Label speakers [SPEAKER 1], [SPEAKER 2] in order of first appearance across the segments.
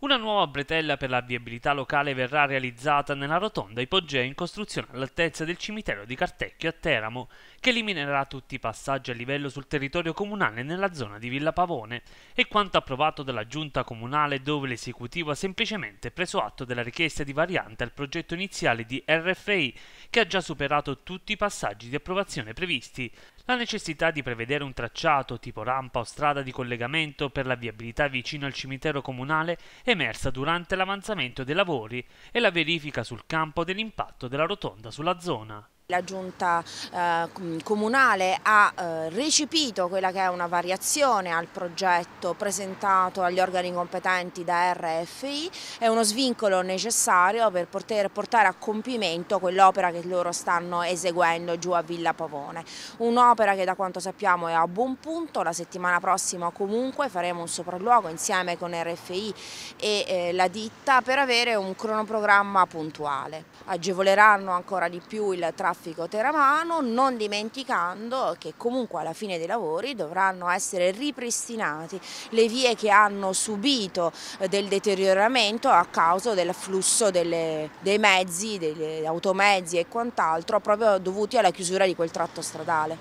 [SPEAKER 1] Una nuova bretella per la viabilità locale verrà realizzata nella rotonda ipogea in costruzione all'altezza del cimitero di Cartecchio a Teramo, che eliminerà tutti i passaggi a livello sul territorio comunale nella zona di Villa Pavone e quanto approvato dalla giunta comunale dove l'esecutivo ha semplicemente preso atto della richiesta di variante al progetto iniziale di RFI che ha già superato tutti i passaggi di approvazione previsti la necessità di prevedere un tracciato tipo rampa o strada di collegamento per la viabilità vicino al cimitero comunale è emersa durante l'avanzamento dei lavori e la verifica sul campo dell'impatto della rotonda sulla zona.
[SPEAKER 2] La giunta eh, comunale ha eh, recepito quella che è una variazione al progetto presentato agli organi competenti da RFI, è uno svincolo necessario per poter portare a compimento quell'opera che loro stanno eseguendo giù a Villa Pavone. Un'opera che da quanto sappiamo è a buon punto, la settimana prossima comunque faremo un sopralluogo insieme con RFI e eh, la ditta per avere un cronoprogramma puntuale. Agevoleranno ancora di più il traffico traffico teramano, non dimenticando che comunque alla fine dei lavori dovranno essere ripristinati le vie che hanno subito eh, del deterioramento a causa del dell'afflusso dei mezzi, degli automezzi e quant'altro proprio dovuti alla chiusura di quel tratto stradale.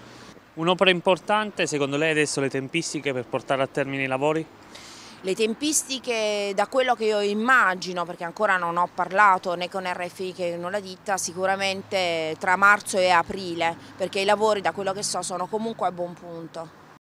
[SPEAKER 1] Un'opera importante, secondo lei adesso le tempistiche per portare a termine i lavori?
[SPEAKER 2] Le tempistiche, da quello che io immagino, perché ancora non ho parlato né con RFI che con la ditta, sicuramente tra marzo e aprile, perché i lavori, da quello che so, sono comunque a buon punto.